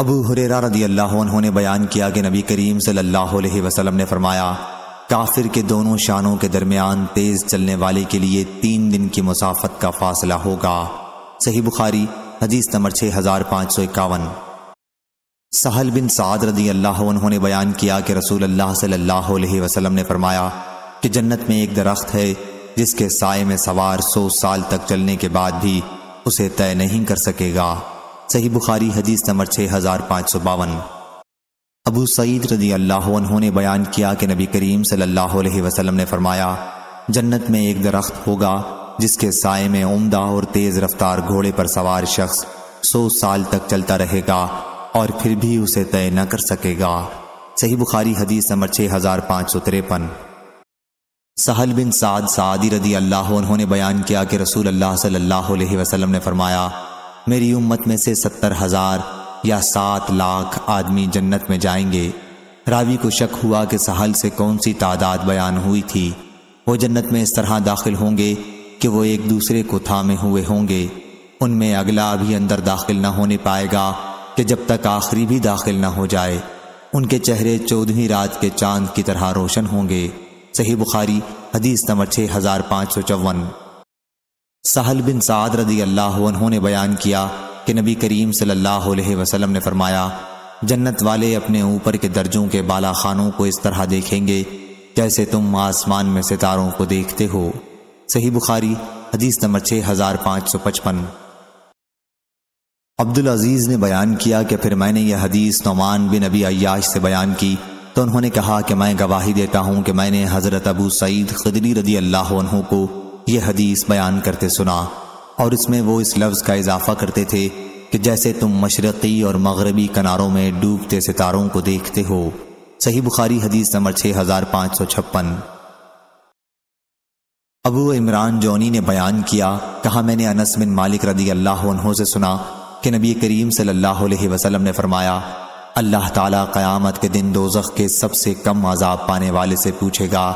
अबू हुरेरा रदी अल्लाह उन्होंने बयान किया कि नबी करीम सल्लल्लाहु अलैहि वसल्लम ने फरमाया काफिर के दोनों शानों के दरमियान तेज़ चलने वाले के लिए तीन दिन की मुसाफत का फासला होगा सही बुखारी हदीस नंबर छः हज़ार पाँच सौ इक्यावन सहल बिन साद रदी अल्लाह उन्होंने बयान किया कि रसूल अल्लाह सल्लल्लाहु अलैहि वसल्लम ने फरमाया कि जन्नत में एक दरख्त है जिसके साय में सवार सौ साल तक चलने के बाद भी उसे तय नहीं कर सकेगा सही बुखारी हदीस नंबर छः हज़ार पाँच सौ बावन अबू सईद रजी अल्लाह उन्होंने बयान किया कि नबी करीम सल्लल्लाहु अलैहि वसल्लम ने फरमाया जन्नत में एक दरख्त होगा जिसके साय में उम्दा और तेज़ रफ्तार घोड़े पर सवार शख्स सौ साल तक चलता रहेगा और फिर भी उसे तय न कर सकेगा सही बुखारी हदीस नंबर छः हज़ार पाँच सौ तिरपन सहल बिन साद सादी रदी अल्लाह उन्होंने बयान किया कि रसूल अल्लाह सल्लल्लाहु अलैहि वसल्लम ने फरमाया मेरी उम्मत में से सत्तर हजार या सात लाख आदमी जन्नत में जाएंगे रावी को शक हुआ कि सहल से कौन सी तादाद बयान हुई थी वो जन्नत में इस तरह दाखिल होंगे कि वो एक दूसरे को थामे हुए होंगे उनमें अगला भी अंदर दाखिल ना होने पाएगा कि जब तक आखिरी भी दाखिल ना हो जाए उनके चेहरे चौदहवीं रात के चांद की तरह रोशन होंगे सही बुखारी हदीस नंबर छः हज़ार पाँच सौ चौवन साहल बिन साद रदी अल्लाह उन्होंने बयान किया कि नबी करीम सल्लल्लाहु अलैहि वसल्लम ने फरमाया जन्नत वाले अपने ऊपर के दर्जों के बाला खानों को इस तरह देखेंगे जैसे तुम आसमान में सितारों को देखते हो सही बुखारी हदीस नंबर छः हजार पाँच सौ पचपन अब्दुल अजीज़ ने बयान किया कि फिर मैंने यह हदीस नौमान बिन अबी अयाश से बयान की तो उन्होंने कहा कि मैं गवाही देता हूँ कि मैंने हज़रत अबू सईद खदरी रदी अल्लाह को ये हदीस बयान करते सुना और इसमें वो इस लफ्ज़ का इजाफा करते थे कि जैसे तुम मशरक़ी और मगरबी किनारों में डूबते सितारों को देखते हो सही बुखारी हदीस नंबर छः हज़ार पाँच सौ छप्पन अबू इमरान जौनी ने बयान किया कहा मैंने अनस बिन मालिक रदी अल्लाह से सुना कि नबी करीम सल्लल्लाहु अलैहि वसल्लम ने फरमाया अल्लाह ताला क़यामत के दिन दोजख के सबसे कम आज़ाब पाने वाले से पूछेगा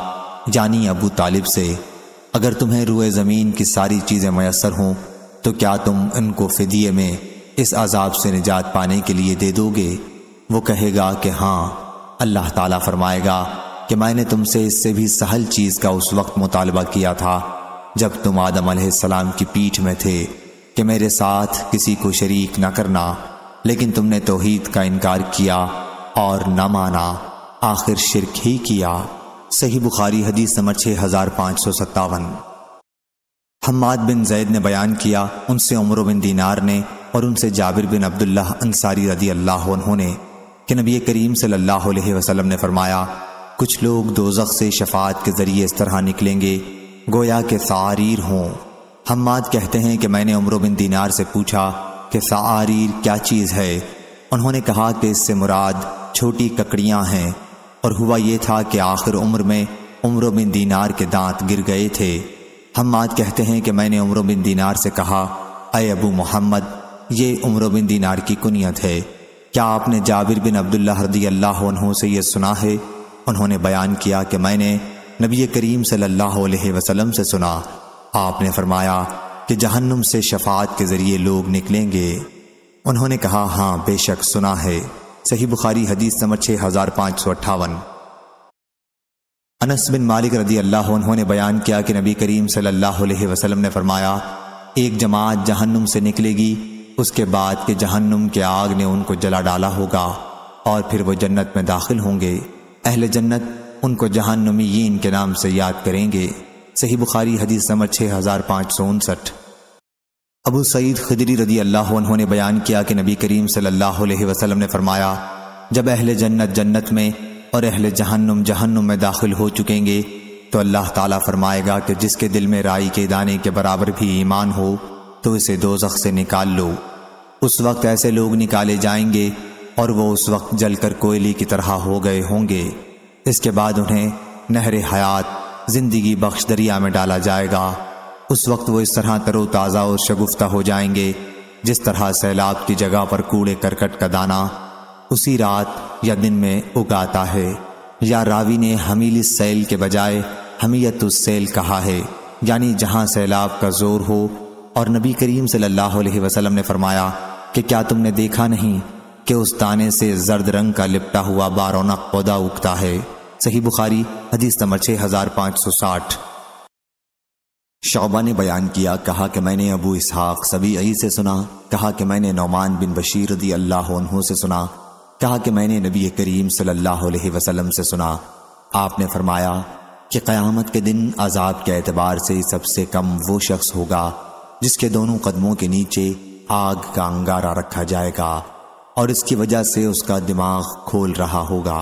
जानी अबू तालिब से अगर तुम्हें रुए ज़मीन की सारी चीज़ें मैसर हों तो क्या तुम इनको फिदिये में इस अजाब से निजात पाने के लिए दे दोगे वो कहेगा कि हाँ अल्लाह ताला फरमाएगा कि मैंने तुमसे इससे भी सहल चीज़ का उस वक्त मुतालबा किया था जब तुम आदम सलाम की पीठ में थे कि मेरे साथ किसी को शरीक न करना लेकिन तुमने तोहीद का इनकार किया और न माना आखिर शिरक ही किया सही बुखारी हदीस नंबर छः हज़ार पाँच सौ सत्तावन हमाद बिन जैद ने बयान किया उनसे उम्र बिन दीनार ने और उनसे जाबिर बिन अब्दुल्ला अंसारी रदी अल्लाह उन्होंने कि नबी करीम सल्लल्लाहु अलैहि वसल्लम ने फरमाया कुछ लोग दोजख से शफात के ज़रिए इस तरह निकलेंगे गोया के सारीर हों हमाद कहते हैं कि मैंने उमर बिन दीनार से पूछा कि सारीर क्या चीज़ है उन्होंने कहा कि इससे मुराद छोटी ककड़ियाँ हैं और हुआ ये था कि आखिर उम्र में उम्र बिन दीनार के दांत गिर गए थे हम आज कहते हैं कि मैंने उम्र बिन दीनार से कहा अय अबू मोहम्मद ये उम्र बिन दीनार की कुनियत है क्या आपने जाबिर बिन अब्दुल्ला हरदी अल्लाह से यह सुना है उन्होंने बयान किया कि मैंने नबी करीम सल्लल्लाहु अलैहि वसल्लम से सुना आपने फरमाया कि जहन्नुम से शफात के ज़रिए लोग निकलेंगे उन्होंने कहा हाँ बेशक सुना है सही बुखारी हदीस नंबर छः हज़ार पाँच सौ अट्ठावन अनस बिन मालिक रदी अल्लाह उन्होंने बयान किया कि नबी करीम सल्लल्लाहु अलैहि वसल्लम ने फरमाया एक जमात जहन्नुम से निकलेगी उसके बाद के जहन्नुम के आग ने उनको जला डाला होगा और फिर वो जन्नत में दाखिल होंगे अहल जन्नत उनको जहन्नुमीन के नाम से याद करेंगे सही बुखारी हदीस नंबर छः हज़ार पाँच सौ उनसठ अबू सईद खजरी रदी अल्लाह उन्होंने बयान किया कि नबी करीम सल्लल्लाहु अलैहि वसल्लम ने फरमाया जब अहल जन्नत जन्नत में और अहल जहन्नुम जहन्नुम में दाखिल हो चुकेंगे तो अल्लाह ताला फरमाएगा कि जिसके दिल में राई के दाने के बराबर भी ईमान हो तो इसे दोजख से निकाल लो उस वक्त ऐसे लोग निकाले जाएंगे और वो उस वक्त जलकर कोयली की तरह हो गए होंगे इसके बाद उन्हें नहर हयात जिंदगी बख्श दरिया में डाला जाएगा उस वक्त वो इस तरह तरोताज़ा और शगुफ्ता हो जाएंगे जिस तरह सैलाब की जगह पर कूड़े करकट का दाना उसी रात या दिन में उगाता है या रावी ने हमील सैल के बजाय हमीयत सैल कहा है यानी जहां सैलाब का जोर हो और नबी करीम सल्लल्लाहु अलैहि वसल्लम ने फरमाया कि क्या तुमने देखा नहीं कि उस दाने से जर्द रंग का लिपटा हुआ बारौनक पौधा उगता है सही बुखारी हदीस नंबर छः हजार पाँच सौ साठ शौबा ने बयान किया कहा कि मैंने अबू इसहाक अई से सुना कहा कि मैंने नौमान बिन बशीर दी अल्लाह से सुना कहा कि मैंने नबी करीम सल्लल्लाहु से सुना आपने फरमाया कि क़यामत के दिन आज़ाद के एतबार से सबसे कम वो शख्स होगा जिसके दोनों कदमों के नीचे आग का अंगारा रखा जाएगा और इसकी वजह से उसका दिमाग खोल रहा होगा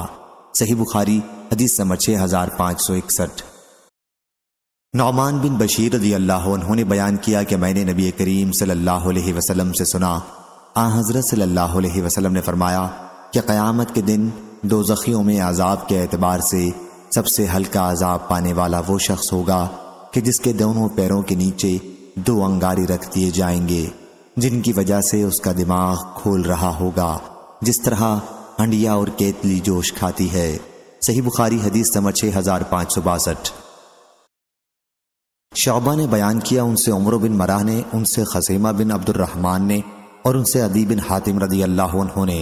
सही बुखारी हदीस नंबर छः हज़ार पाँच सौ इकसठ नौमान बिन बशीर रजी अल्लाह उन्होंने बयान किया कि मैंने नबी करीम सल्लल्लाहु अलैहि वसल्लम से सुना आ हज़रत सल्लल्लाहु अलैहि वसल्लम ने फरमाया कि क़यामत के दिन दो जखियों में आज़ाब के एतबार से सबसे हल्का आज़ाब पाने वाला वो शख्स होगा कि जिसके दोनों पैरों के नीचे दो अंगारे रख दिए जाएंगे जिनकी वजह से उसका दिमाग खोल रहा होगा जिस तरह हंडिया और केतली जोश खाती है सही बुखारी हदीस नंबर छः हज़ार पाँच सौ बासठ शोबा ने बयान किया उनसे उम्र बिन मराह ने उनसे खसीमा बिन अब्दुलरहमान ने और उनसे अदी बिन हातिम रदी अल्लाह ने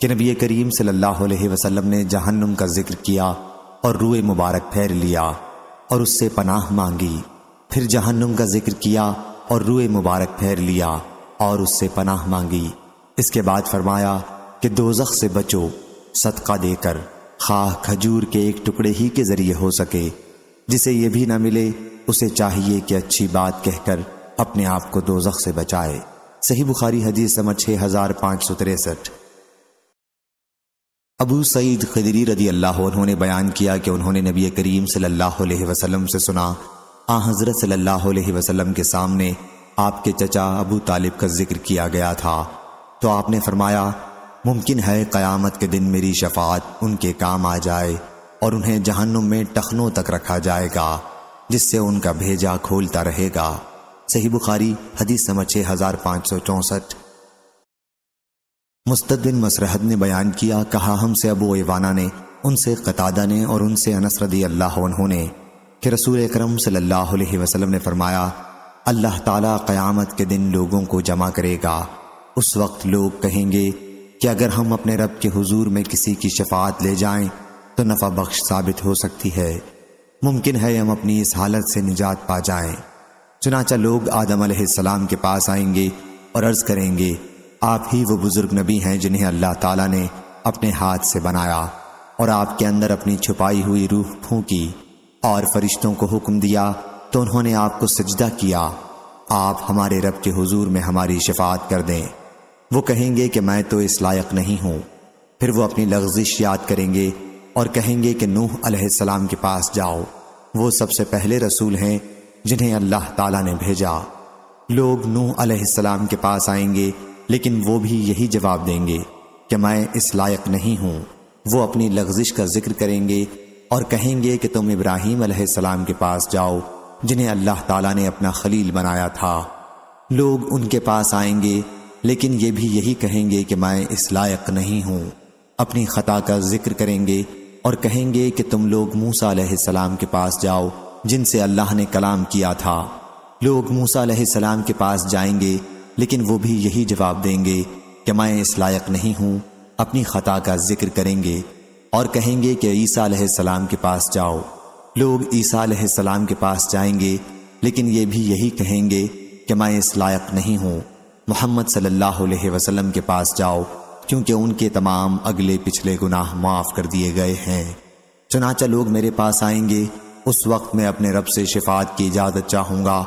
कि नबी करीम सल्लल्लाहु अलैहि वसल्लम ने जहन्नुम का जिक्र किया और रूए मुबारक फेर लिया और उससे पनाह मांगी फिर जहन्नुम का जिक्र किया और रूए मुबारक फेर लिया और उससे पनाह मांगी इसके बाद फरमाया कि दो से बचो सदका देकर खा खजूर के एक टुकड़े ही के जरिए हो सके जिसे ये भी ना मिले उसे चाहिए कि अच्छी बात कहकर अपने आप को दोजख से बचाए सही बुखारी हदीस नंबर छः हजार पाँच सौ तिरसठ अबू सईद खदरी रदी अल्लाह उन्होंने बयान किया कि उन्होंने नबी करीम सल्लल्लाहु अलैहि वसल्लम से सुना आ हज़रत सल्लल्लाहु अलैहि वसल्लम के सामने आपके चचा अबू तालिब का जिक्र किया गया था तो आपने फरमाया मुमकिन है क़यामत के दिन मेरी शफात उनके काम आ जाए और उन्हें जहन्नुम में टखनों तक रखा जाएगा जिससे उनका भेजा खोलता रहेगा सही बुखारी हदीस नंबर छः हजार पाँच सौ चौंसठ मुस्तिन मसरहद ने बयान किया कहा हमसे अबू एवाना ने उनसे कतादा ने और उनसे अनसरदी अल्लाह ने कि रसूल करम सल्लाम ने फरमाया अल्लाह ताला क़यामत के दिन लोगों को जमा करेगा उस वक्त लोग कहेंगे कि अगर हम अपने रब के हुजूर में किसी की शफात ले जाएं तो नफा बख्श साबित हो सकती है मुमकिन है हम अपनी इस हालत से निजात पा जाएं। चुनाचा लोग आदम सलाम के पास आएंगे और अर्ज करेंगे आप ही वो बुजुर्ग नबी हैं जिन्हें अल्लाह ताला ने अपने हाथ से बनाया और आपके अंदर अपनी छुपाई हुई रूह फूकी और फरिश्तों को हुक्म दिया तो उन्होंने आपको सजदा किया आप हमारे रब के हुजूर में हमारी शफात कर दें वो कहेंगे कि मैं तो इस लायक नहीं हूं फिर वो अपनी लग्जिश याद करेंगे और कहेंगे कि नूह अलैहिस्सलाम के पास जाओ वो सबसे पहले रसूल हैं जिन्हें अल्लाह ताला ने भेजा लोग नूह अलैहिस्सलाम के पास आएंगे लेकिन वो भी यही जवाब देंगे कि मैं इस लायक नहीं हूँ वो अपनी लग्जिश का जिक्र करेंगे और कहेंगे कि तुम इब्राहिम अलैहिस्सलाम के पास जाओ जिन्हें अल्लाह ताला ने अपना खलील बनाया था लोग उनके पास आएंगे लेकिन ये भी यही कहेंगे कि मैं इस लायक नहीं हूँ अपनी ख़ता का जिक्र करेंगे और कहेंगे कि तुम लोग मूसा सलाम के पास जाओ जिनसे अल्लाह ने कलाम किया था लोग मूसा सलाम के पास जाएंगे लेकिन वो भी यही जवाब देंगे कि मैं इस लायक नहीं हूँ अपनी ख़ता का जिक्र करेंगे और कहेंगे कि ईसा सलाम के पास जाओ लोग ईसा सलाम के पास जाएंगे लेकिन ये भी यही कहेंगे कि मैं इस लायक नहीं हूँ मोहम्मद सल्ला वसलम के पास जाओ क्योंकि उनके तमाम अगले पिछले गुनाह माफ़ कर दिए गए हैं चुनाचा लोग मेरे पास आएंगे उस वक्त मैं अपने रब से शिफात की इजाज़त चाहूँगा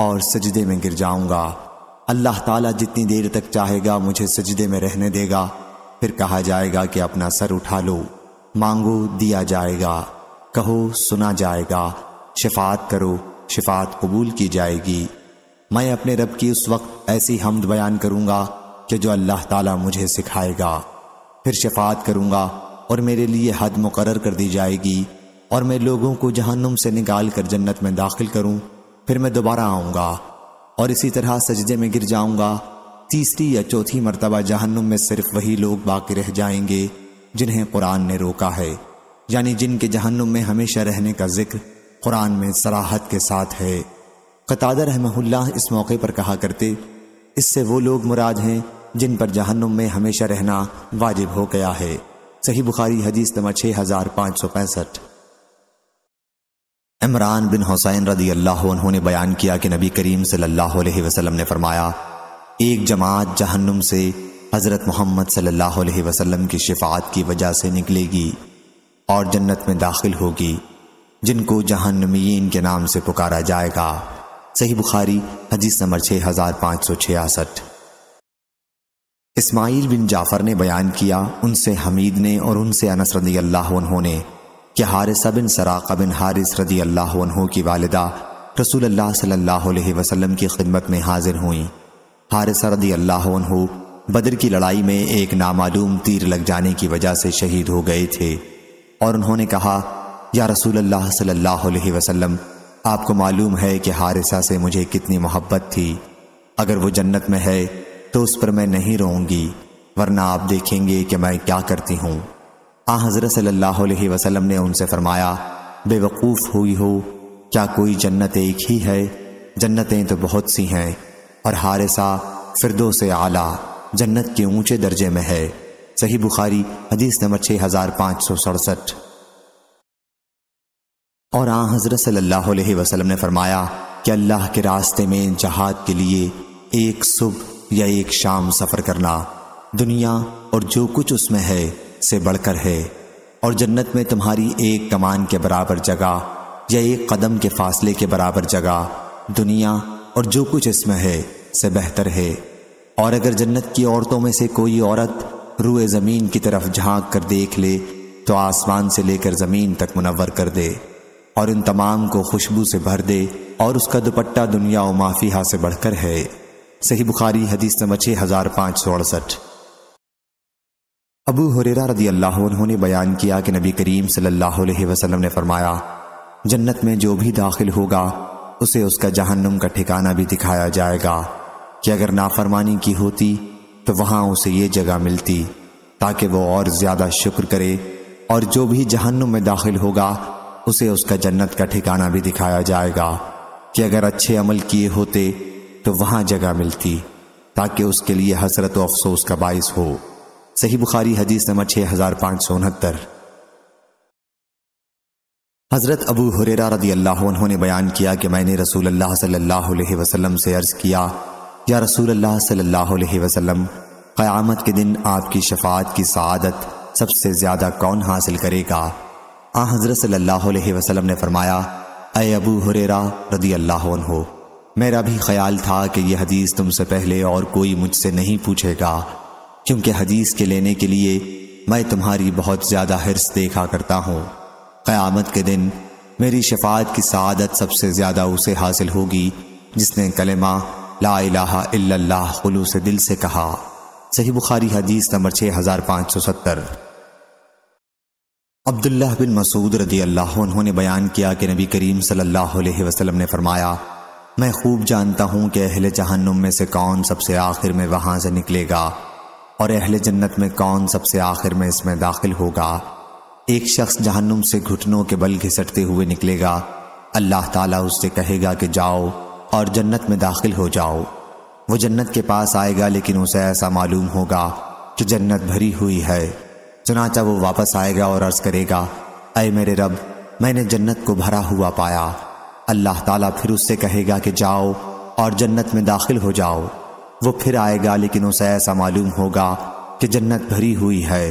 और सजदे में गिर जाऊँगा अल्लाह ताला जितनी देर तक चाहेगा मुझे सजदे में रहने देगा फिर कहा जाएगा कि अपना सर उठा लो मांगो दिया जाएगा कहो सुना जाएगा शिफात करो शिफात कबूल की जाएगी मैं अपने रब की उस वक्त ऐसी हमद बयान करूँगा कि जो अल्लाह ताला मुझे सिखाएगा फिर शफात करूँगा और मेरे लिए हद मुकर कर दी जाएगी और मैं लोगों को जहन्नुम से निकाल कर जन्नत में दाखिल करूँ फिर मैं दोबारा आऊँगा और इसी तरह सजदे में गिर जाऊँगा तीसरी या चौथी मरतबा जहन्नुम में सिर्फ वही लोग बाकी रह जाएंगे जिन्हें कुरान ने रोका है यानी जिनके जहन्नुम में हमेशा रहने का जिक्र कुरान में सराहत के साथ है कतादर रहमल्ला इस मौके पर कहा करते इससे वो लोग मुराद हैं जिन पर जहन्नुम में हमेशा रहना वाजिब हो गया है सही बुखारी हदीस नंबर छः हजार पाँच सौ पैंसठ इमरान बिन हुसैन रदी अल्लाह उन्होंने बयान किया कि नबी करीम सल्लल्लाहु अलैहि वसल्लम ने फरमाया एक जमात जहन्नुम से हज़रत मोहम्मद सल्लल्लाहु अलैहि वसल्लम की शिफात की वजह से निकलेगी और जन्नत में दाखिल होगी जिनको जहन्नमीन के नाम से पुकारा जाएगा सही बुखारी हदीस नंबर छः हज़ार पाँच सौ छियासठ इस्माइल बिन जाफ़र ने बयान किया उनसे हमीद ने और उनसे अनस रदी अल्लाह ने कि हारिसा बिन सराक़ा बिन हारिस रदी अल्लाह की वालदा रसूल अल्लाह सल्लल्लाहु अलैहि वसल्लम की खिदमत में हाजिर हुई हारिसा रदी अल्लाह बदर की लड़ाई में एक नामालूम तीर लग जाने की वजह से शहीद हो गए थे और उन्होंने कहा या रसूल अल्लाह सल्लल्लाहु अलैहि वसल्लम आपको मालूम है कि हारिसा से मुझे कितनी मोहब्बत थी अगर वो जन्नत में है तो उस पर मैं नहीं रोऊंगी वरना आप देखेंगे कि मैं क्या करती हूँ आ हज़रत सल्लल्लाहु अलैहि वसल्लम ने उनसे फरमाया बेवकूफ़ हुई हो क्या कोई जन्नत एक ही है जन्नतें तो बहुत सी हैं और हारिसा फिरदो से आला जन्नत के ऊंचे दर्जे में है सही बुखारी हदीस नंबर छः हज़ार पांच सौ सड़सठ और आ हज़रत सल्लल्लाहु अलैहि वसल्लम ने फरमाया कि अल्लाह के रास्ते में जहाद के लिए एक सुबह या एक शाम सफ़र करना दुनिया और जो कुछ उसमें है से बढ़कर है और जन्नत में तुम्हारी एक कमान के बराबर जगह या एक कदम के फासले के बराबर जगह दुनिया और जो कुछ इसमें है से बेहतर है और अगर जन्नत की औरतों में से कोई औरत रूए ज़मीन की तरफ झांक कर देख ले तो आसमान से लेकर ज़मीन तक मुनवर कर दे और इन तमाम को खुशबू से भर दे और उसका दुपट्टा दुनिया व माफिया से बढ़कर है सही बुखारी हदीस नंबर छः हज़ार पाँच सौ अड़सठ अबू हुररा रदी अल्लाह ने बयान किया कि नबी करीम सल्लल्लाहु अलैहि वसल्लम ने फरमाया जन्नत में जो भी दाखिल होगा उसे उसका जहन्नुम का ठिकाना भी दिखाया जाएगा कि अगर नाफरमानी की होती तो वहाँ उसे ये जगह मिलती ताकि वो और ज़्यादा शुक्र करे और जो भी जहन्नुम में दाखिल होगा उसे उसका जन्नत का ठिकाना भी दिखाया जाएगा कि अगर अच्छे अमल किए होते तो वहां जगह मिलती ताकि उसके लिए हसरत व अफसोस का बायस हो सही बुखारी हदीस नंबर छः हजार पाँच सौ उनहत्तर हज़रत अबू हुरेरा रदी अल्लाह ने बयान किया कि मैंने रसूल अल्लाह सल्लल्लाहु अलैहि वसल्लम से अर्ज़ किया या रसूल अल्लाह सल्लल्लाहु अलैहि वसल्लम क़यामत के दिन आपकी शफात की सआदत सबसे ज़्यादा कौन हासिल करेगा आ हज़रत सल्लल्लाहु अलैहि वसल्लम ने फरमाया अय अबू हुरेरा रदी अल्लाह उन्हों मेरा भी ख्याल था कि यह हदीस तुमसे पहले और कोई मुझसे नहीं पूछेगा क्योंकि हदीस के लेने के लिए मैं तुम्हारी बहुत ज़्यादा हिरस देखा करता हूँ क़यामत के दिन मेरी शफात की सदत सबसे ज़्यादा उसे हासिल होगी जिसने कलेमा ला इल्लल्लाह खुलू से दिल से कहा सही बुखारी हदीस नंबर छः हज़ार पाँच सौ सत्तर अब्दुल्ला बिन मसूद रदी अल्लाह उन्होंने बयान किया कि नबी करीम सल्लल्लाहु वसलम ने फरमाया मैं खूब जानता हूँ कि अहले जहन्नुम में से कौन सबसे आखिर में वहाँ से निकलेगा और अहले जन्नत में कौन सबसे आखिर में इसमें दाखिल होगा एक शख्स जहन्नुम से घुटनों के बल घिसटते हुए निकलेगा अल्लाह ताला उससे कहेगा कि जाओ और जन्नत में दाखिल हो जाओ वो जन्नत के पास आएगा लेकिन उसे ऐसा मालूम होगा कि जन्नत भरी हुई है चुनाचा वो वापस आएगा और अर्ज़ करेगा अय मेरे रब मैंने जन्नत को भरा हुआ पाया अल्लाह ताला फिर उससे कहेगा कि जाओ और जन्नत में दाखिल हो जाओ वो फिर आएगा लेकिन उसे ऐसा मालूम होगा कि जन्नत भरी हुई है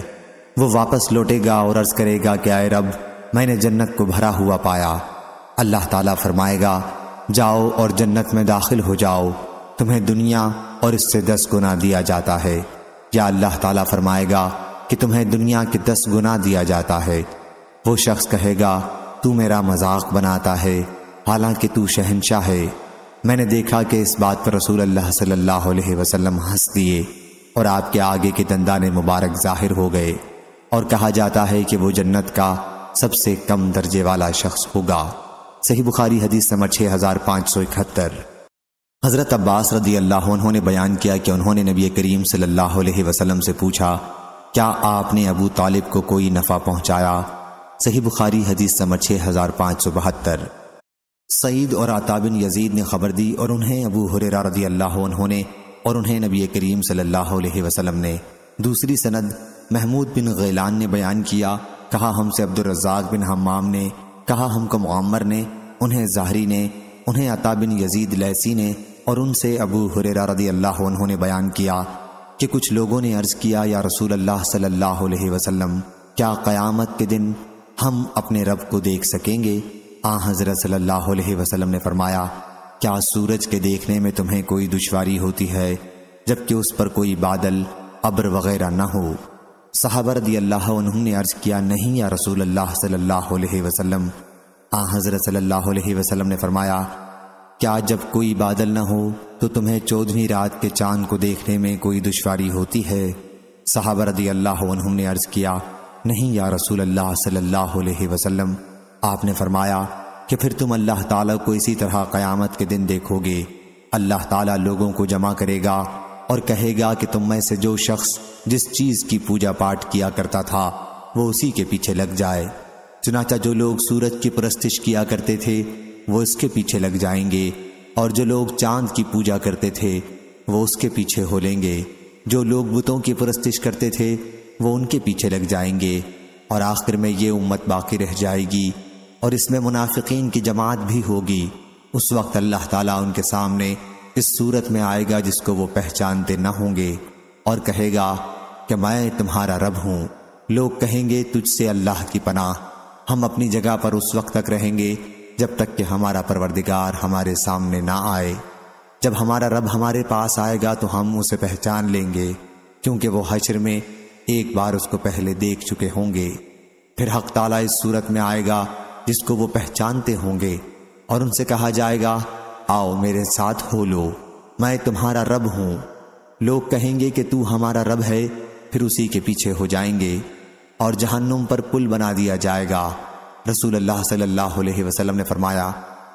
वो वापस लौटेगा और अर्ज़ करेगा कि आए रब मैंने जन्नत को भरा हुआ पाया अल्लाह ताला फरमाएगा जाओ और जन्नत में दाखिल हो जाओ तुम्हें दुनिया और इससे दस गुना दिया जाता है या अल्लाह ताला फरमाएगा कि तुम्हें दुनिया के दस गुना दिया जाता है वो शख्स कहेगा तू मेरा मजाक बनाता है हालांकि तू शहनशाह है मैंने देखा कि इस बात पर रसूल अल्लाह सल्लल्लाहु अलैहि वसल्लम हंस दिए और आपके आगे के दंदान मुबारक जाहिर हो गए और कहा जाता है कि वो जन्नत का सबसे कम दर्जे वाला शख्स होगा सही बुखारी हदीस नंबर छः हज़ार पाँच सौ इकहत्तर हज़रत अब्बास रदी अल्लाह उन्होंने बयान किया कि उन्होंने नबी करीम सल्लल्लाहु अलैहि वसल्लम से पूछा क्या आपने अबू तालिब को कोई नफ़ा पहुँचाया सही बुखारी हदीस नंबर छः हज़ार पाँच सौ बहत्तर सईद और आताबिन यजीद ने खबर दी और उन्हें अबू हुरेरा रदी अल्लाह उन्होंने और उन्हें नबी करीम सल्लल्लाहु अलैहि वसल्लम ने दूसरी सनद महमूद बिन गैलान ने बयान किया कहा हमसे अब्दुलरजाक बिन हमाम ने कहा हमको मामर ने उन्हें जाहरी ने उन्हें अता बिन यजीद लैसी ने और उनसे अबू हुरेरा रदी अल्लाह उन्होंने बयान किया कि कुछ लोगों ने अर्ज़ किया या रसूल अल्लाह सल्लल्लाहु अलैहि वसल्लम क्या क़यामत के दिन हम अपने रब को देख सकेंगे आ हजरत सल्लल्लाहु अलैहि वसल्लम ने फरमाया क्या सूरज के देखने में तुम्हें कोई दुश्वारी होती है जबकि उस पर कोई बादल अब्र वगैरह न हो साहबरदी अल्लाह उन्होंने अर्ज किया नहीं या रसूल अल्लाह सल्लल्लाहु अलैहि वसल्लम आ हजरत सल्लल्लाहु अलैहि वसल्लम ने फरमाया क्या जब कोई बादल न हो तो तुम्हें चौदहवीं रात के चांद को देखने में कोई दुश्वारी होती है साहबरदी अल्लाह उन्होंने अर्ज किया नहीं या रसूल अल्लाह सल्लल्लाहु अलैहि वसल्लम आपने फरमाया कि फिर तुम अल्लाह ताला को इसी तरह क़यामत के दिन देखोगे अल्लाह ताला लोगों को जमा करेगा और कहेगा कि तुम में से जो शख्स जिस चीज़ की पूजा पाठ किया करता था वो उसी के पीछे लग जाए चुनाचा जो लोग सूरज की परस्तिश किया करते थे वो इसके पीछे लग जाएंगे और जो लोग चांद की पूजा करते थे वो उसके पीछे हो लेंगे जो लोग बुतों की परस्तिश करते थे वो उनके पीछे लग जाएंगे और आखिर में ये उम्मत बाकी रह जाएगी और इसमें मुनाफिकीन की जमात भी होगी उस वक्त अल्लाह ताला उनके सामने इस सूरत में आएगा जिसको वो पहचानते न होंगे और कहेगा कि मैं तुम्हारा रब हूँ लोग कहेंगे तुझसे अल्लाह की पनाह हम अपनी जगह पर उस वक्त तक रहेंगे जब तक कि हमारा परवरदिगार हमारे सामने ना आए जब हमारा रब हमारे पास आएगा तो हम उसे पहचान लेंगे क्योंकि वो हशर में एक बार उसको पहले देख चुके होंगे फिर हक ताला इस सूरत में आएगा जिसको वो पहचानते होंगे और उनसे कहा जाएगा आओ मेरे साथ हो लो मैं तुम्हारा रब हूं लोग कहेंगे कि तू हमारा रब है फिर उसी के पीछे हो जाएंगे और जहन्नुम पर पुल बना दिया जाएगा रसूल अल्लाह सल्लल्लाहु अलैहि वसल्लम ने फरमाया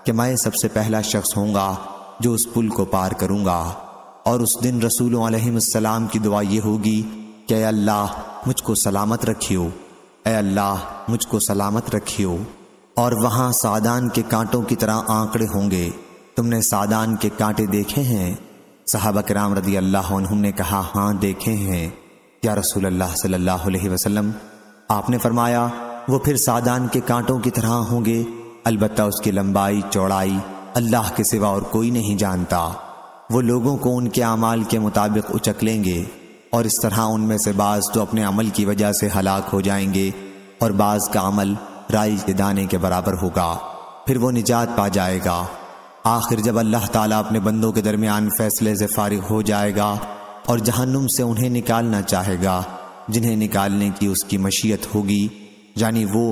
कि मैं सबसे पहला शख्स होऊंगा जो उस पुल को पार करूंगा और उस दिन रसूल अलहलाम की दुआ ये होगी कि अल्लाह मुझको सलामत रखियो अल्लाह मुझको सलामत रखियो और वहां सादान के कांटों की तरह आंकड़े होंगे तुमने सादान के कांटे देखे हैं साहबा कराम रदी अल्लाह ने कहा हाँ देखे हैं क्या रसूल अल्लाह सल्लल्लाहु अलैहि वसल्लम आपने फरमाया वो फिर सादान के कांटों की तरह होंगे अलबत् उसकी लंबाई चौड़ाई अल्लाह के सिवा और कोई नहीं जानता वो लोगों को उनके अमाल के मुताबिक उचक लेंगे और इस तरह उनमें से बाज़ तो अपने अमल की वजह से हलाक हो जाएंगे और बाज़ का अमल राई के दाने के बराबर होगा फिर वो निजात पा जाएगा आखिर जब अल्लाह ताला अपने बंदों के दरमियान फैसले से फारिग हो जाएगा और जहन्नुम से उन्हें निकालना चाहेगा जिन्हें निकालने की उसकी मशीयत होगी यानी वो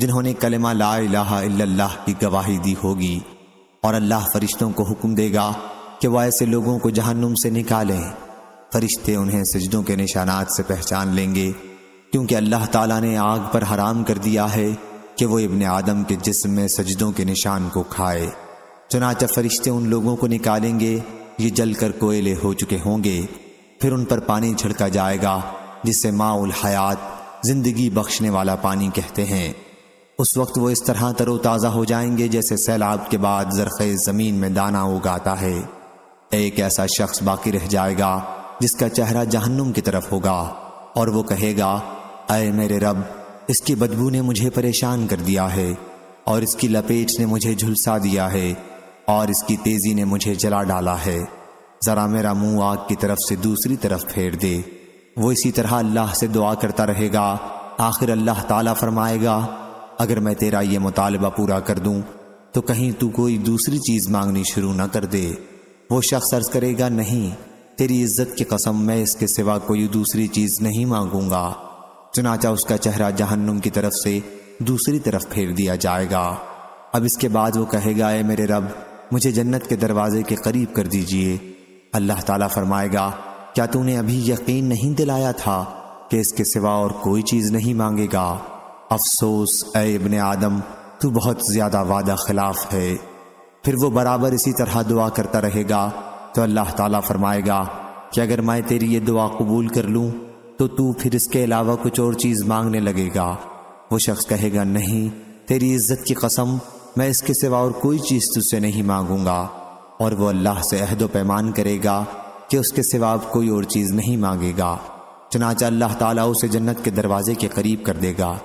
जिन्होंने कलमा ला इल्लल्लाह की गवाही दी होगी और अल्लाह फरिश्तों को हुक्म देगा कि वह ऐसे लोगों को जहन्नुम से निकालें फरिश्ते उन्हें सजदों के निशानात से पहचान लेंगे क्योंकि अल्लाह ताला ने आग पर हराम कर दिया है कि वो इबन आदम के जिस्म में सजदों के निशान को खाए चुनाचा फरिश्ते उन लोगों को निकालेंगे ये जलकर कोयले हो चुके होंगे फिर उन पर पानी छिड़का जाएगा जिसे माउल हयात जिंदगी बख्शने वाला पानी कहते हैं उस वक्त वो इस तरह तरोताज़ा हो जाएंगे जैसे सैलाब के बाद जरखेज ज़मीन में दाना उगाता है एक ऐसा शख्स बाकी रह जाएगा जिसका चेहरा जहन्नुम की तरफ होगा और वो कहेगा अय मेरे रब इसकी बदबू ने मुझे परेशान कर दिया है और इसकी लपेट ने मुझे झुलसा दिया है और इसकी तेज़ी ने मुझे जला डाला है ज़रा मेरा मुंह आग की तरफ से दूसरी तरफ फेर दे वो इसी तरह अल्लाह से दुआ करता रहेगा आखिर अल्लाह ताला फरमाएगा अगर मैं तेरा ये मुतालबा पूरा कर दूँ तो कहीं तू कोई दूसरी चीज़ मांगनी शुरू ना कर दे वो शख्स अर्ज करेगा नहीं तेरी इज्जत की कसम मैं इसके सिवा कोई दूसरी चीज़ नहीं मांगूंगा चनाचा उसका चेहरा जहन्नुम की तरफ से दूसरी तरफ फेर दिया जाएगा अब इसके बाद वो कहेगा ए मेरे रब मुझे जन्नत के दरवाजे के करीब कर दीजिए अल्लाह ताला फरमाएगा क्या तूने अभी यकीन नहीं दिलाया था कि इसके सिवा और कोई चीज़ नहीं मांगेगा अफसोस ए आदम तू बहुत ज़्यादा वादा खिलाफ है फिर वो बराबर इसी तरह दुआ करता रहेगा तो अल्लाह ताला फरमाएगा कि अगर मैं तेरी ये दुआ कबूल कर लूँ तो तू फिर इसके अलावा कुछ और चीज़ मांगने लगेगा वो शख्स कहेगा नहीं तेरी इज्जत की कसम मैं इसके सिवा और कोई चीज़ तुझसे नहीं मांगूंगा और वो अल्लाह से अहदो पैमान करेगा कि उसके सिवा अब कोई और चीज़ नहीं मांगेगा चनाचा अल्लाह ताला उसे जन्नत के दरवाजे के करीब कर देगा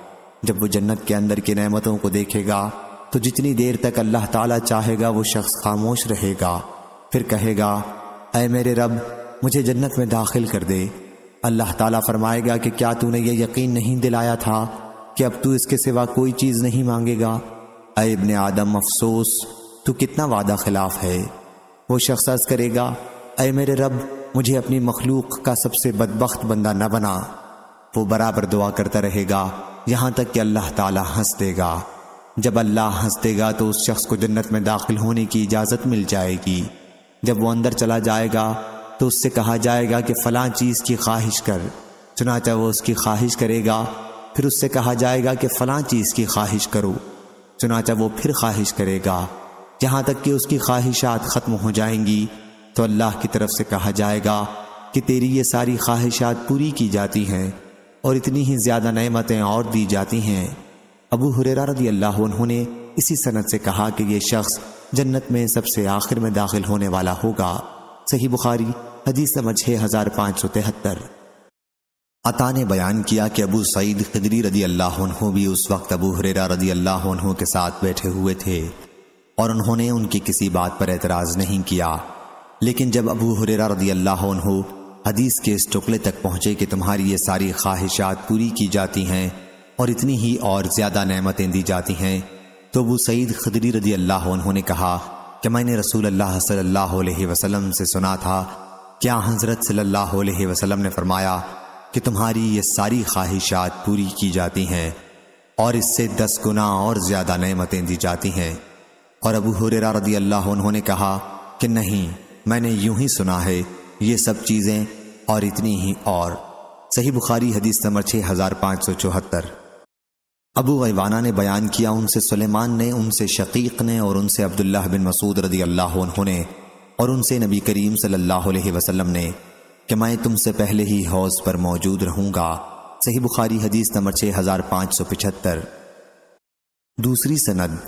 जब वो जन्नत के अंदर की नेमतों को देखेगा तो जितनी देर तक अल्लाह ताला चाहेगा वो शख्स खामोश रहेगा फिर कहेगा अय मेरे रब मुझे जन्नत में दाखिल कर दे अल्लाह ताला फरमाएगा कि क्या तूने ये यकीन नहीं दिलाया था कि अब तू इसके सिवा कोई चीज़ नहीं मांगेगा अबन आदम अफसोस तू कितना वादा खिलाफ है वो शख्स अर्ज करेगा अय मेरे रब मुझे अपनी मखलूक का सबसे बदबख्त बंदा न बना वो बराबर दुआ करता रहेगा यहाँ तक कि अल्लाह ताला हंस देगा जब अल्लाह हंस देगा तो उस शख्स को जन्नत में दाखिल होने की इजाज़त मिल जाएगी जब वो अंदर चला जाएगा तो उससे कहा जाएगा कि फ़लाँ चीज़ की ख्वाहिश कर चुनाचा वो उसकी ख्वाहिश करेगा फिर उससे कहा जाएगा कि फ़लाँ चीज़ की ख्वाहिश करो चुनाचा वो फिर ख्वाहिश करेगा जहाँ तक कि उसकी ख्वाहिशात ख़त्म हो जाएंगी तो अल्लाह की तरफ से कहा जाएगा कि तेरी ये सारी ख्वाहिशात पूरी की जाती हैं और इतनी ही ज़्यादा नमतें और दी जाती हैं अबू हुरेरा रदी अल्लाह उन्होंने इसी सनत से कहा कि यह शख्स जन्नत में सबसे आखिर में दाखिल होने वाला होगा सही बुखारी हदीस नंबर छः हज़ार पाँच सौ तिहत्तर अता ने बयान किया कि अबू सईद खदरी रदी अल्लाह भी उस वक्त अबू हरेरा रदी अल्लाह के साथ बैठे हुए थे और उन्होंने उनकी किसी बात पर एतराज़ नहीं किया लेकिन जब अबू हरेरा रदी अल्लाह हदीस के इस टुकड़े तक पहुँचे कि तुम्हारी ये सारी ख्वाहिशात पूरी की जाती हैं और इतनी ही और ज़्यादा नमतें दी जाती हैं तो अबू सईद खदरी रदी अल्लाह ने कहा कि मैंने रसूल अल्लाह सल्लल्लाहु अलैहि वसल्लम से सुना था क्या हजरत सल्लल्लाहु अलैहि वसल्लम ने फरमाया कि तुम्हारी ये सारी ख्वाहिशात पूरी की जाती हैं और इससे दस गुना और ज़्यादा नमतें दी जाती हैं और अबू हुरेरा रदी अल्लाह उन्होंने कहा कि नहीं मैंने यूं ही सुना है ये सब चीज़ें और इतनी ही और सही बुखारी हदीस नंबर छः हज़ार पाँच सौ चौहत्तर अबू अवाना ने बयान किया उनसे सुलेमान ने उनसे शकीक ने और उनसे अब्दुल्ला बिन मसूद रदी अल्लाह ने और उनसे नबी करीम सल्लल्लाहु अलैहि वसल्लम ने कि मैं तुमसे पहले ही हौज पर मौजूद रहूंगा सही बुखारी हदीस नंबर छः हज़ार पाँच सौ पिछहत्तर दूसरी सनद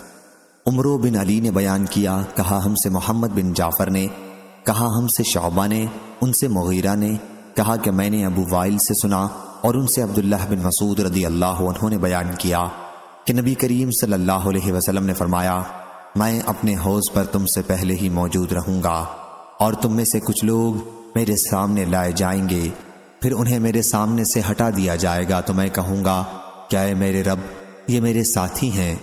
उमरो बिन अली ने बयान किया कहा हमसे मोहम्मद बिन जाफ़र ने कहा हमसे शौबा ने उनसे मग़ीरा ने कहा कि मैंने अबू वाइल से सुना और उनसे अब्दुल्लाह बिन मसूद रदी अल्लाह उन्होंने बयान किया कि नबी करीम सल्लल्लाहु अलैहि वसल्लम ने फरमाया मैं अपने हौज़ पर तुमसे पहले ही मौजूद रहूँगा और तुम में से कुछ लोग मेरे सामने लाए जाएंगे फिर उन्हें मेरे सामने से हटा दिया जाएगा तो मैं कहूँगा क्या है मेरे रब ये मेरे साथी हैं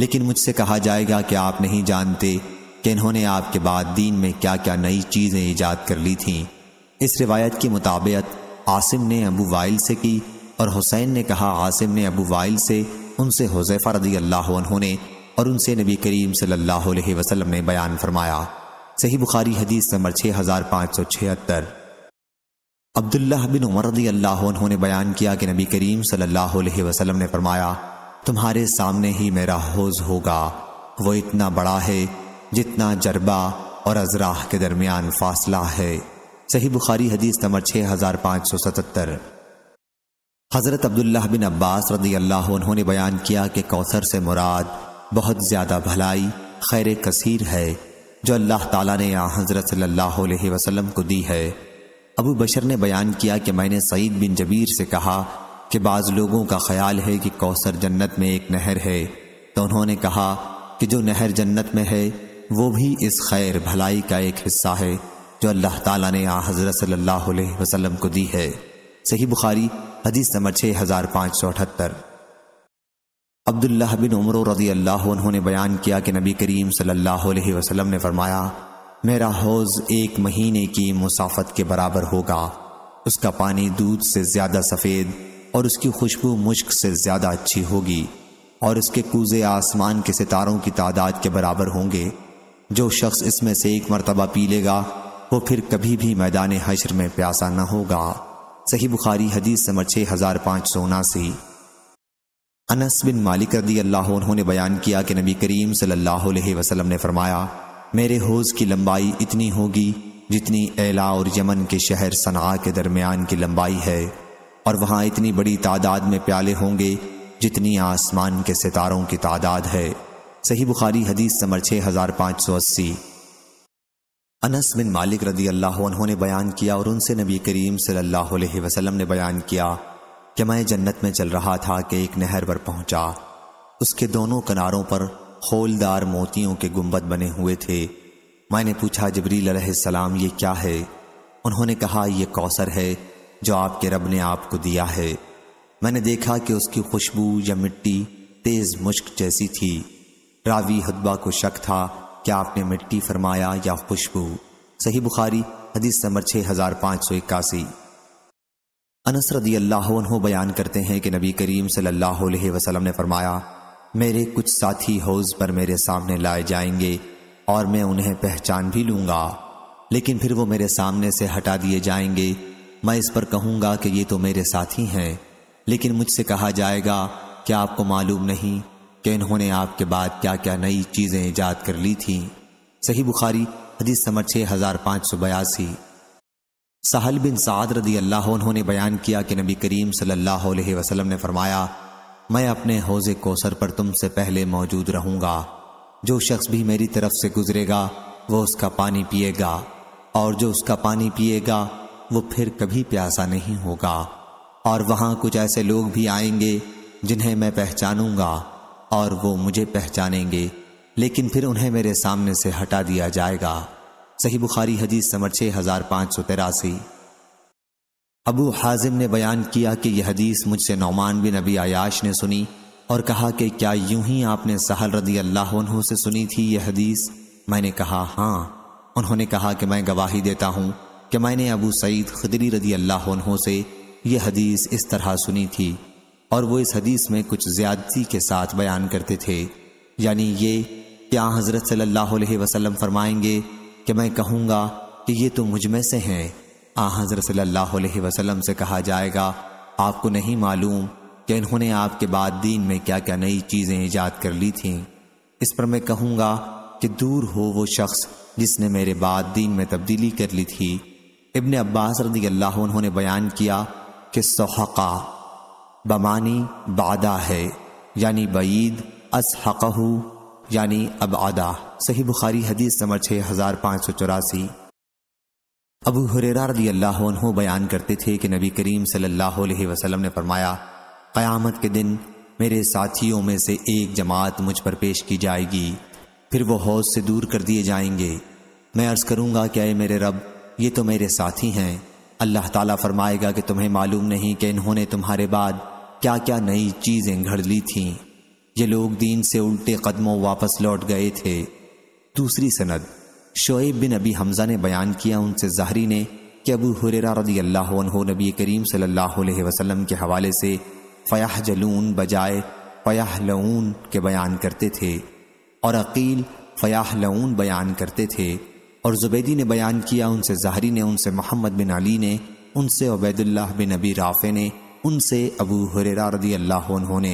लेकिन मुझसे कहा जाएगा कि आप नहीं जानते कि इन्होंने आपके बाद दीन में क्या क्या नई चीज़ें ईजाद कर ली थीं इस रिवायत की मुताबियत आसिम ने अबू वाइल से की और हुसैन ने कहा आसिम ने अबू वाइल से उनसे हुजैफा रदी अल्लाह ने और उनसे नबी करीम सल्लल्लाहु अलैहि वसल्लम ने बयान फरमाया सही बुखारी हदीस नंबर छः हज़ार पाँच सौ छिहत्तर अब्दुल्लाह बिन उमर रदी अल्लाह ने बयान किया कि नबी करीम सल्लल्लाहु अलैहि वसल्लम ने फरमाया तुम्हारे सामने ही मेरा हौज होगा वो इतना बड़ा है जितना जरबा और अजराह के दरमियान फासला है सही बुखारी हदीस नंबर छः हज़ार पाँच सौ सतहत्तर हज़रत अब्दुल्ला बिन अब्बास रदी अल्लाह उन्होंने बयान किया कि कौसर से मुराद बहुत ज़्यादा भलाई खैर कसीर है जो अल्लाह ताला ने हज़रत सल्लल्लाहु अलैहि वसल्लम को दी है अबू बशर ने बयान किया कि मैंने सईद बिन जबीर से कहा कि बाज़ लोगों का ख्याल है कि कौसर जन्नत में एक नहर है तो उन्होंने कहा कि जो नहर जन्नत में है वो भी इस खैर भलाई का एक हिस्सा है जो अल्लाह ताला ने आ हज़रत सल्लल्लाहु अलैहि वसल्लम को दी है सही बुखारी हदीस नंबर छः हज़ार पाँच सौ अठहत्तर अब्दुल्ला बिन उमर रजी अल्लाह उन्होंने बयान किया कि नबी करीम सल्लल्लाहु अलैहि वसल्लम ने फरमाया मेरा हौज़ एक महीने की मुसाफत के बराबर होगा उसका पानी दूध से ज़्यादा सफ़ेद और उसकी खुशबू मुश्क से ज़्यादा अच्छी होगी और उसके कूजे आसमान के सितारों की तादाद के बराबर होंगे जो शख्स इसमें से एक मरतबा पी लेगा वो फिर कभी भी मैदान हशर में प्यासा न होगा सही बुखारी हदीस समर छः हज़ार पाँच सौ उनासी अनस बिन मालिक रदी अल्लाह उन्होंने बयान किया कि नबी करीम सल्लल्लाहु अलैहि वसल्लम ने फरमाया मेरे होज़ की लंबाई इतनी होगी जितनी एला और यमन के शहर सना के दरमियान की लंबाई है और वहाँ इतनी बड़ी तादाद में प्याले होंगे जितनी आसमान के सितारों की तादाद है सही बुखारी हदीस समर छः हज़ार पाँच सौ अस्सी अनस बिन मालिक रदी अल्लाह उन्होंने बयान किया और उनसे नबी करीम सल्लल्लाहु अलैहि वसल्लम ने बयान किया कि मैं जन्नत में चल रहा था कि एक नहर पर पहुंचा उसके दोनों किनारों पर खोलदार मोतियों के गुंबद बने हुए थे मैंने पूछा जबरील सलाम ये क्या है उन्होंने कहा यह कौसर है जो आपके रब ने आपको दिया है मैंने देखा कि उसकी खुशबू या मिट्टी तेज मुश्क जैसी थी रावी हदबा को शक था क्या आपने मिट्टी फरमाया या खुशबू सही बुखारी हदीस नंबर छः हज़ार पाँच सौ इक्यासी अनसरदी रदी अल्लाह बयान करते हैं कि नबी करीम सल्लल्लाहु अलैहि वसल्लम ने फरमाया मेरे कुछ साथी हौज पर मेरे सामने लाए जाएंगे और मैं उन्हें पहचान भी लूँगा लेकिन फिर वो मेरे सामने से हटा दिए जाएंगे मैं इस पर कहूँगा कि ये तो मेरे साथी हैं लेकिन मुझसे कहा जाएगा क्या आपको मालूम नहीं कि इन्होंने आपके बाद क्या क्या नई चीज़ें ईजाद कर ली थी सही बुखारी हदीस समर छः हज़ार पाँच सौ बयासी साहल बिन साद रदी अल्लाह उन्होंने बयान किया कि नबी करीम सल्लाम ने फरमाया मैं अपने हौज़ कोसर पर तुमसे पहले मौजूद रहूँगा जो शख्स भी मेरी तरफ से गुजरेगा वो उसका पानी पिएगा और जो उसका पानी पिएगा वो फिर कभी प्यासा नहीं होगा और वहाँ कुछ ऐसे लोग भी आएंगे जिन्हें मैं पहचानूंगा और वो मुझे पहचानेंगे लेकिन फिर उन्हें मेरे सामने से हटा दिया जाएगा सही बुखारी हदीस समर छः हजार पाँच सौ तिरासी अबू हाजिम ने बयान किया कि यह हदीस मुझसे नौमान बिन अबी आयाश ने सुनी और कहा कि क्या यूं ही आपने सहल रदी अल्लाह से सुनी थी यह हदीस मैंने कहा हाँ उन्होंने कहा कि मैं गवाही देता हूँ कि मैंने अबू सईद खदरी रदी अल्लाह से यह हदीस इस तरह सुनी थी और वो इस हदीस में कुछ ज्यादती के साथ बयान करते थे यानी ये क्या हज़रत सल्लल्लाहु अलैहि वसल्लम फरमाएंगे कि मैं कहूँगा कि ये तो मुझ में से हैं आ हज़रत सल्लल्लाहु अलैहि वसल्लम से कहा जाएगा आपको नहीं मालूम कि इन्होंने आपके बाद दीन में क्या क्या नई चीज़ें ईजाद कर ली थीं इस पर मैं कहूँगा कि दूर हो वो शख्स जिसने मेरे बाद दीन में तब्दीली कर ली थी इबन अब्बास रदी अल्लाह उन्होंने बयान किया कि सोहका बमानी बादा है यानी बईद हकहू यानी अब आदा सही बुखारी हदीस नंबर छः हज़ार पाँच सौ चौरासी अबू हुरेरा रदी अल्लाह बयान करते थे कि नबी करीम सल्लल्लाहु अलैहि वसल्लम ने फरमाया क़यामत के दिन मेरे साथियों में से एक जमात मुझ पर पेश की जाएगी फिर वो हौज से दूर कर दिए जाएंगे मैं अर्ज़ करूँगा कि अय मेरे रब ये तो मेरे साथी हैं अल्लाह ताला फरमाएगा कि तुम्हें मालूम नहीं कि इन्होंने तुम्हारे बाद क्या क्या नई चीज़ें घड़ ली थीं ये लोग दीन से उल्टे कदमों वापस लौट गए थे दूसरी सनद शोएब बिन अबी हमज़ा ने बयान किया उनसे जहरी ने कि अबू हुरेरा रदी अल्लाह नबी करीम सल्लल्लाहु अलैहि वसल्लम के हवाले से फ़याह जलून बजाय फ़याह लऊन के बयान करते थे और अकील फ़याह लऊन बयान करते थे और जुबैदी ने बयान किया उनसे जहरी ने उनसे मोहम्मद बिन अली ने उनसे उबैदुल्लाह बिन अबी राफ़े ने उनसे अबू हुरेरा रदी अल्लाह ने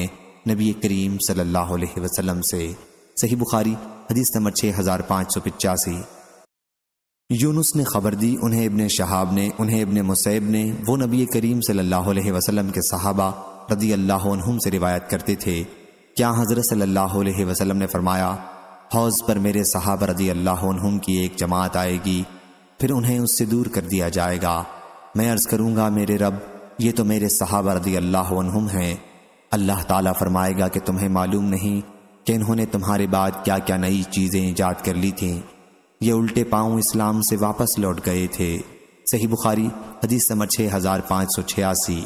नबी करीम सल्लल्लाहु अलैहि वसल्लम से सही बुखारी हदीस नंबर छः हज़ार पाँच सौ पचासी यूनुस ने खबर दी उन्हें इबन शहाब ने उन्हें इबन मुसैब ने वो नबी करीम सल्लल्लाहु अलैहि वसल्लम के सहाबा रदी अल्लाह से रिवायत करते थे क्या हज़रत सल्लल्लाहु अलैहि वसल्लम ने फरमाया हौज़ पर मेरे सहाब रदी अल्लाह की एक जमात आएगी फिर उन्हें उससे दूर कर दिया जाएगा मैं अर्ज़ करूँगा मेरे रब ये तो मेरे सहाबा रदी अल्लाह हैं अल्लाह ताला फरमाएगा कि तुम्हें मालूम नहीं कि इन्होंने तुम्हारे बाद क्या क्या नई चीज़ें ईजाद कर ली थीं ये उल्टे पाँव इस्लाम से वापस लौट गए थे सही बुखारी हदीस नंबर छः हज़ार पाँच सौ छियासी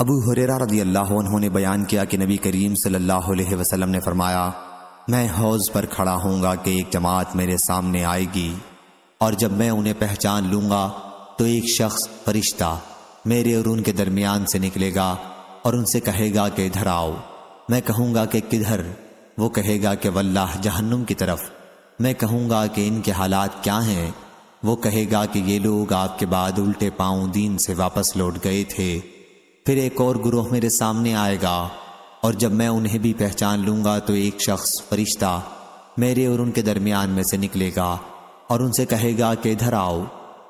अबू हुरेरा रदी अल्लाह ने बयान किया कि नबी करीम सल्लल्लाहु अलैहि वसल्लम ने फरमाया मैं हौज़ पर खड़ा होऊंगा कि एक जमात मेरे सामने आएगी और जब मैं उन्हें पहचान लूंगा तो एक शख्स फरिश्ता मेरे और उनके दरमियान से निकलेगा और उनसे कहेगा कि इधर आओ मैं कहूँगा कि किधर वो कहेगा कि वल्लाह जहन्नुम की तरफ मैं कहूँगा कि इनके हालात क्या हैं वो कहेगा कि ये लोग आपके बाद उल्टे पाँव दीन से वापस लौट गए थे फिर एक और ग्रोह मेरे सामने आएगा और जब मैं उन्हें भी पहचान लूँगा तो एक शख्स फरिश्ता मेरे और उनके दरमियान में से निकलेगा और उनसे कहेगा कि इधर आओ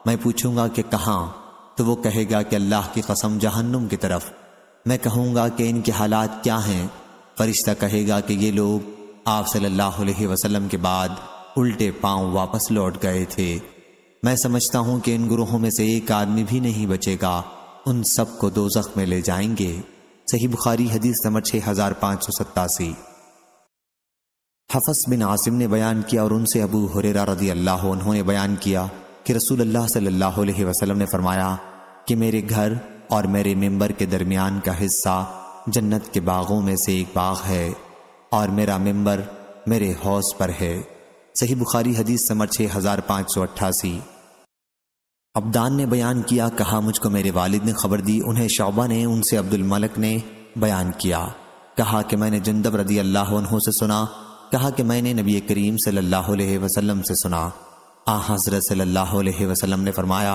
मैं पूछूंगा कि कहाँ तो वो कहेगा कि अल्लाह की कसम जहन्नुम की तरफ मैं कहूँगा कि इनके हालात क्या हैं फरिश्ता कहेगा कि ये लोग आप सल्लल्लाहु अलैहि वसल्लम के बाद उल्टे पांव वापस लौट गए थे मैं समझता हूँ कि इन गुरुहों में से एक आदमी भी नहीं बचेगा उन सब को दो में ले जाएंगे सही बुखारी हदीस नंबर छः हजार पाँच सौ सत्तासी हफस बिन आसिम ने बयान किया और उनसे अबू हुरेरा रदी अल्लाह उन्होंने बयान किया कि रसूल अल्लाह सल्लल्लाहु अलैहि वसल्लम ने फरमाया कि मेरे घर और मेरे मेंबर के दरमियान का हिस्सा जन्नत के बागों में से एक बाग है और मेरा मेंबर मेरे हौस पर है सही बुखारी हदीस समर छः हज़ार पाँच सौ अट्ठासी अब्दान ने बयान किया कहा मुझको मेरे वालिद ने खबर दी उन्हें शौबा ने उनसे अब्दुल मलक ने बयान किया कहा कि मैंने जंदब रदी अल्लाह से सुना कहा कि मैंने नबी करीम सल्लल्लाहु अलैहि वसल्लम से सुना आ हज़रत सल्लल्लाहु वसल्लम ने फरमाया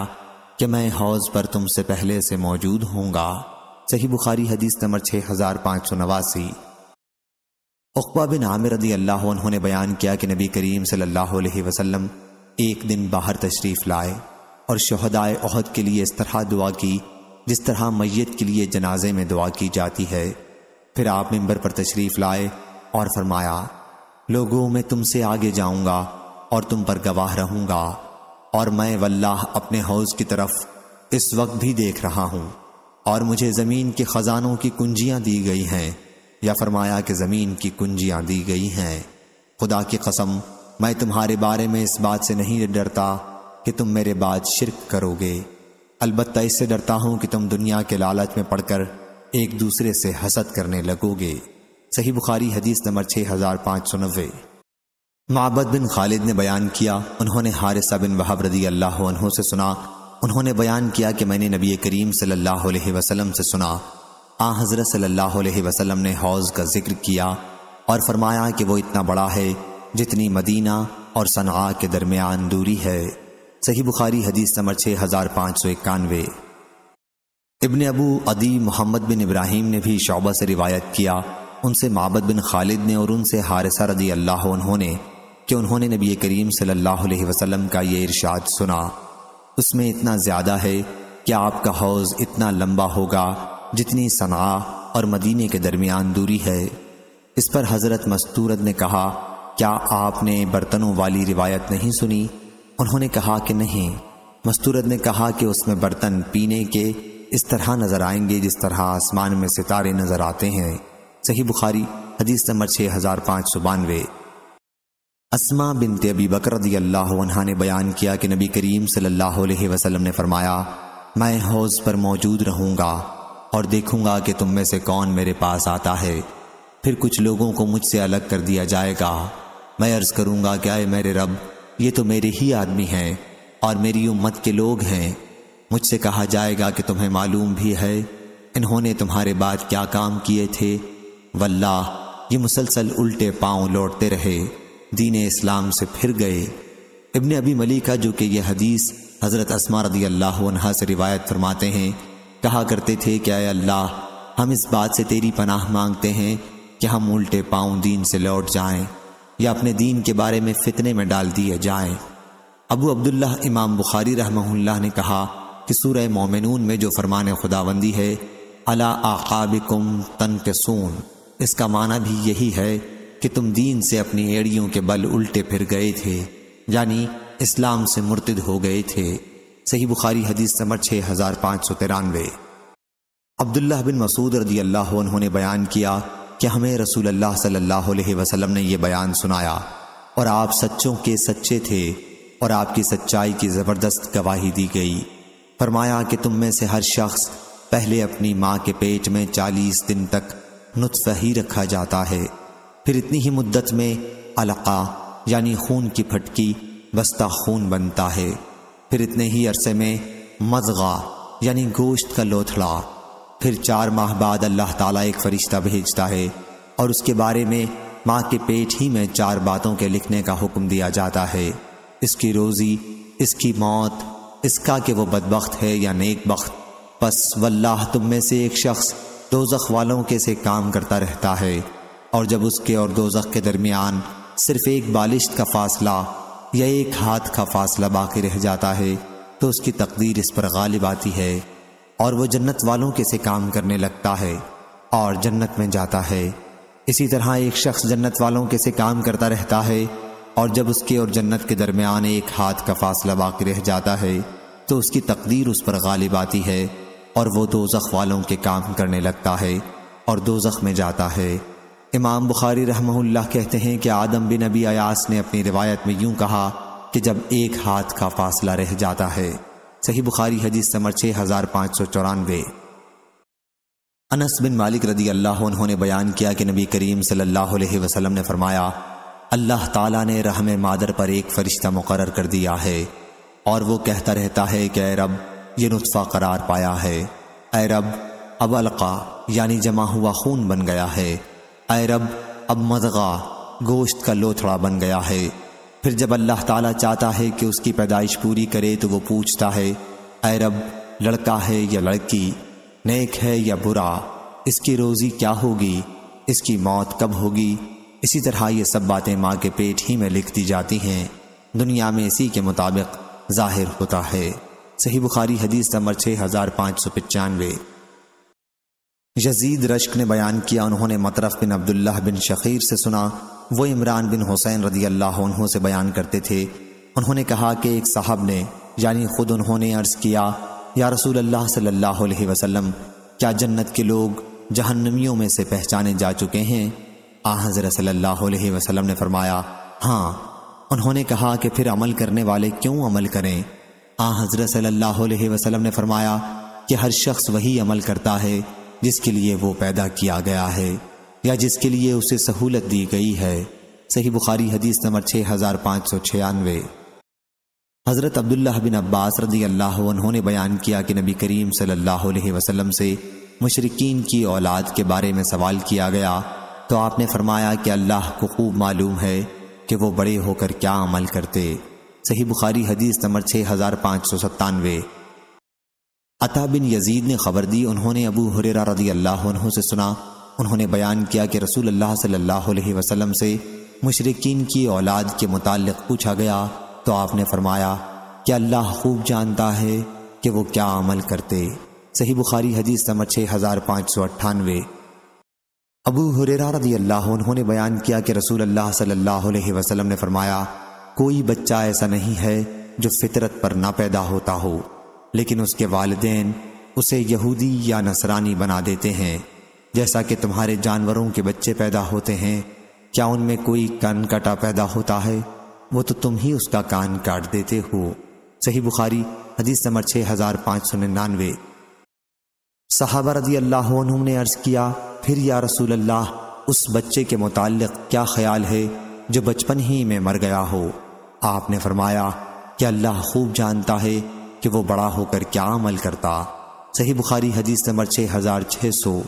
कि मैं हौज़ पर तुमसे पहले से मौजूद होऊंगा सही बुखारी हदीस नंबर छः हज़ार पाँच सौ नवासी अकबा बिन आमिर रदी अल्लाह उन्होंने बयान किया कि नबी करीम सल्लल्लाहु अलैहि वसल्लम एक दिन बाहर तशरीफ़ लाए और शहदाय अहद के लिए इस तरह दुआ की जिस तरह मैत के लिए जनाजे में दुआ की जाती है फिर आप मंबर पर तशरीफ़ लाए और फरमाया लोगों में तुमसे आगे जाऊँगा और तुम पर गवाह रहूंगा और मैं वल्लाह अपने हौज की तरफ इस वक्त भी देख रहा हूं और मुझे ज़मीन के ख़जानों की कुंजियां दी गई हैं या फरमाया कि ज़मीन की कुंजियां दी गई हैं खुदा की कसम मैं तुम्हारे बारे में इस बात से नहीं डरता कि तुम मेरे बाद शिरक करोगे अलबत्त इससे डरता हूँ कि तुम दुनिया के लालच में पड़कर एक दूसरे से हसद करने लगोगे सही बुखारी हदीस नंबर छः हज़ार पाँच सौ नब्बे माबद बिन खालिद ने बयान किया उन्होंने हारिसा बिन वहाब रदी अल्लाह से सुना उन्होंने बयान किया कि मैंने नबी करीम सल्लल्लाहु अलैहि वसल्लम से सुना आ हज़रत सल्लल्लाहु अलैहि वसल्लम ने हौज़ का जिक्र किया और फरमाया कि वो इतना बड़ा है जितनी मदीना और सनआ के दरमियान दूरी है सही बुखारी हदीस नंबर छः हज़ार पाँच सौ इक्यानवे इबन अबू अदी मोहम्मद बिन इब्राहिम ने भी शौबा से रिवायत किया उनसे माबद बिन खालिद ने और उनसे हारिसा रदी अल्लाह उन्होंने कि उन्होंने नबी करीम सल्लल्लाहु अलैहि वसल्लम का ये इरशाद सुना उसमें इतना ज़्यादा है कि आपका हौज़ इतना लंबा होगा जितनी सना और मदीने के दरमियान दूरी है इस पर हज़रत मस्तूरत ने कहा क्या आपने बर्तनों वाली रिवायत नहीं सुनी उन्होंने कहा कि नहीं मस्तूरत ने कहा कि उसमें बर्तन पीने के इस तरह नज़र आएंगे जिस तरह आसमान में सितारे नज़र आते हैं सही बुखारी हदीस नंबर छः हज़ार पाँच सौ बानवे असमा बिन अबी बकर ने बयान किया कि नबी करीम सल्लल्लाहु अलैहि वसल्लम ने फरमाया मैं हौज पर मौजूद रहूँगा और देखूँगा कि तुम में से कौन मेरे पास आता है फिर कुछ लोगों को मुझसे अलग कर दिया जाएगा मैं अर्ज़ करूँगा कि आए मेरे रब ये तो मेरे ही आदमी हैं और मेरी उम्मत के लोग हैं मुझसे कहा जाएगा कि तुम्हें मालूम भी है इन्होंने तुम्हारे बाद क्या काम किए थे वल्लाह ये मुसलसल उल्टे पाँव लौटते रहे दीन इस्लाम से फिर गए इबन अबी मलिका जो कि यह हदीस हज़रत असमा रदी अल्लाह से रिवायत फरमाते हैं कहा करते थे कि अय अल्लाह हम इस बात से तेरी पनाह मांगते हैं कि हम उल्टे पाँव दीन से लौट जाएं या अपने दीन के बारे में फितने में डाल दिए जाएं अबू अब्दुल्ला इमाम बुखारी रहमहुल्लाह ने कहा कि सूर मोमिनून में जो फरमान खुदाबंदी है अला आकाबिकुम तन के सोन इसका माना भी यही है कि तुम दीन से अपनी एड़ियों के बल उल्टे फिर गए थे यानी इस्लाम से मुर्तद हो गए थे सही बुखारी हदीस समर छः हज़ार पाँच सौ तिरानवे अब्दुल्ला बिन मसूद रदी अल्लाह उन्होंने बयान किया कि हमें रसूल अल्लाह सल्लल्लाहु अलैहि वसल्लम ने यह बयान सुनाया और आप सच्चों के सच्चे थे और आपकी सच्चाई की ज़बरदस्त गवाही दी गई फरमाया कि तुम में से हर शख्स पहले अपनी माँ के पेट में चालीस दिन तक नुत्फ ही रखा जाता है फिर इतनी ही मुद्दत में अलका यानी खून की फटकी बस्ता खून बनता है फिर इतने ही अरसे में मजगा यानी गोश्त का लोथड़ा फिर चार माह बाद अल्लाह ताला एक फ़रिश्ता भेजता है और उसके बारे में माँ के पेट ही में चार बातों के लिखने का हुक्म दिया जाता है इसकी रोज़ी इसकी मौत इसका कि वो बदबخت है या नेक बख्त बस वल्लाह तुम में से एक शख्स दो वालों के से काम करता रहता है और जब उसके और दोजख के दरमियान सिर्फ एक बालिश का फासला या एक हाथ का फासला बाकी रह जाता है तो उसकी तकदीर इस पर गालिब आती है और वह जन्नत वालों के से काम करने लगता है और जन्नत में जाता है इसी तरह एक शख्स जन्नत वालों के से काम करता रहता है और जब उसके और जन्नत के दरमियान एक हाथ का फासला बाकी रह जाता है तो उसकी तकदीर उस पर गालिब आती है और वो दोजख वालों के काम करने लगता है और दोजख में जाता है इमाम बुखारी रहमहुल्लाह कहते हैं कि आदम बिन अबी अयास ने अपनी रिवायत में यूं कहा कि जब एक हाथ का फासला रह जाता है सही बुखारी हजीज समर छः हज़ार पाँच सौ चौरानवे अनस बिन मालिक रदी अल्लाह उन्होंने बयान किया कि नबी करीम सल्लल्लाहु अलैहि ने फरमाया अल्लाह तला ने रहम मादर पर एक फरिश्ता मुकर कर दिया है और वो कहता रहता है कि अरब ये नुस्फ़ा करार पाया है अरब रब अब अलका यानी जमा हुआ खून बन गया है अरब रब अब मजगा गोश्त का लोथड़ा बन गया है फिर जब अल्लाह ताला चाहता है कि उसकी पैदाइश पूरी करे तो वो पूछता है अरब रब लड़का है या लड़की नेक है या बुरा इसकी रोज़ी क्या होगी इसकी मौत कब होगी इसी तरह ये सब बातें माँ के पेट ही में लिख दी जाती हैं दुनिया में इसी के मुताबिक जाहिर होता है सही बुखारी हदीस नंबर छः हज़ार पाँच सौ पचानवे यजीद रश्क ने बयान किया उन्होंने मतरफ बिन अब्दुल्लाह बिन शखीर से सुना वो इमरान बिन हुसैन रदी अल्लाह से बयान करते थे उन्होंने कहा कि एक साहब ने यानी ख़ुद उन्होंने अर्ज़ किया या रसूल अल्लाह सल्लल्लाहु अलैहि वसल्लम क्या जन्नत के लोग जहन्नमियों में से पहचाने जा चुके हैं आ हज़र सल्लल्लाहु अलैहि वसल्लम ने फरमाया हाँ उन्होंने कहा कि फिर अमल करने वाले क्यों अमल करें आ हज़रत सल्लल्लाहु अलैहि वसल्लम ने फरमाया कि हर शख्स वही अमल करता है जिसके लिए वो पैदा किया गया है या जिसके लिए उसे सहूलत दी गई है सही बुखारी हदीस नंबर छः हज़ार पाँच सौ छियानवे हज़रत अब्दुल्ला बिन अब्बास रजी अल्लाह उन्होंने बयान किया कि नबी करीम सल्लल्लाहु अलैहि वसल्लम से मशरकिन की औलाद के बारे में सवाल किया गया तो आपने फरमाया कि अल्लाह को खूब मालूम है कि वो बड़े होकर क्या अमल करते सही बुखारी हदीस नंबर छः हज़ार पाँच सौ सत्तानवे अता बिन यजीद ने खबर दी उन्होंने अबू हुरेरा रदी अल्लाह से सुना उन्होंने बयान किया कि रसूल अल्लाह सल्लल्लाहु अलैहि वसल्लम से मुशरकिन की औलाद के मुतालिक पूछा गया तो आपने फरमाया कि अल्लाह खूब जानता है कि वो क्या अमल करते सही बुखारी हदीस नंबर छः हज़ार पाँच सौ अट्ठानवे अबू हुरेरा रदी अल्लाह उन्होंने बयान किया कि रसूल अल्लाह सल्लल्लाहु अलैहि वसल्लम ने फरमाया कोई बच्चा ऐसा नहीं है जो फितरत पर ना पैदा होता हो लेकिन उसके वालदेन उसे यहूदी या नसरानी बना देते हैं जैसा कि तुम्हारे जानवरों के बच्चे पैदा होते हैं क्या उनमें कोई कान कटा पैदा होता है वो तो तुम ही उसका कान काट देते हो सही बुखारी हदीस नंबर छः हज़ार पाँच सौ निन्यानवे साहबा रजी अल्लाह ने अर्ज़ किया फिर या रसूल अल्लाह उस बच्चे के मुतालिक क्या ख्याल है जो बचपन ही में मर गया हो आपने फरमाया कि अल्लाह खूब जानता है कि वो बड़ा होकर क्या अमल करता सही बुखारी हदीस नंबर छः हज़ार छः सौ